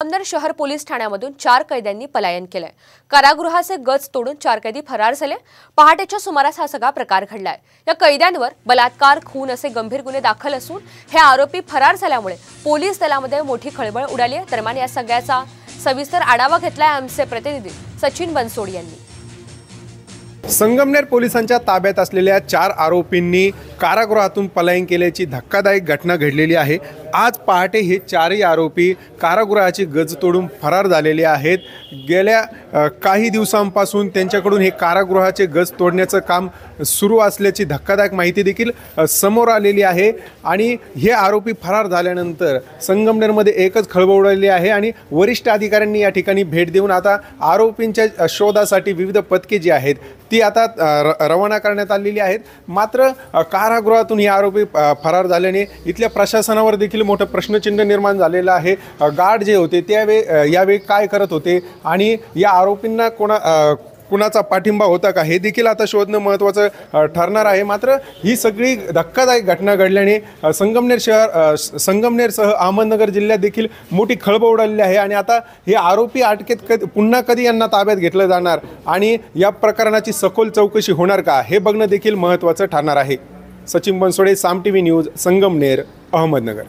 अमनेर शहर पोलीस ठाण्यामधून चार कैद्यांनी पलायन केलंय कारागृहाचे गज तोडून चार कैदी फरार झाले पहाटेच्या सुमारास हा सगळा प्रकार घडलाय या कैद्यांवर बलात्कार खून असे गंभीर गुन्हे दाखल असून हे आरोपी फरार झाल्यामुळे पोलीस दलामध्ये मोठी खळबळ उडाली आहे दरम्यान या सगळ्याचा सविस्तर आढावा घेतलाय आमचे प्रतिनिधी सचिन बनसोड यांनी संगमनेर पोलिसांच्या ताब्यात असलेल्या चार आरोपींनी कारागृहातून पलायन केल्याची धक्कादायक घटना घडलेली आहे आज पहाटे हे चारही आरोपी कारागृहाची गज तोडून फरार झालेले आहेत गेल्या काही दिवसांपासून त्यांच्याकडून हे कारागृहाचे गज तोडण्याचं काम सुरू असल्याची धक्कादायक माहिती देखील समोर आलेली आहे आणि हे आरोपी फरार झाल्यानंतर संगमनेरमध्ये एकच खळबळ उडाली आहे आणि वरिष्ठ अधिकाऱ्यांनी या ठिकाणी भेट देऊन आता आरोपींच्या शोधासाठी विविध पथके जी आहेत ती आता रवाना करण्यात आलेली आहेत मात्र का कारागृहातून ही आरोपी फरार झाल्याने इथल्या प्रशासनावर देखील मोठं प्रश्नचिन्ह निर्माण झालेलं आहे गार्ड जे होते त्यावेळी यावेळी काय करत होते आणि या आरोपींना कोणा कुणाचा पाठिंबा होता का हे देखील आता शोधणं महत्त्वाचं ठरणार आहे मात्र ही सगळी धक्कादायक घटना घडल्याने संगमनेर शहर संगमनेरसह अहमदनगर जिल्ह्यात देखील मोठी खळबळ उडाली आहे आणि आता हे आरोपी अटकेत कधी पुन्हा कधी यांना ताब्यात घेतलं जाणार आणि या प्रकरणाची सखोल चौकशी होणार का हे बघणं देखील महत्त्वाचं ठरणार आहे Sachin Bansode Saam TV news Sangamner Ahmednagar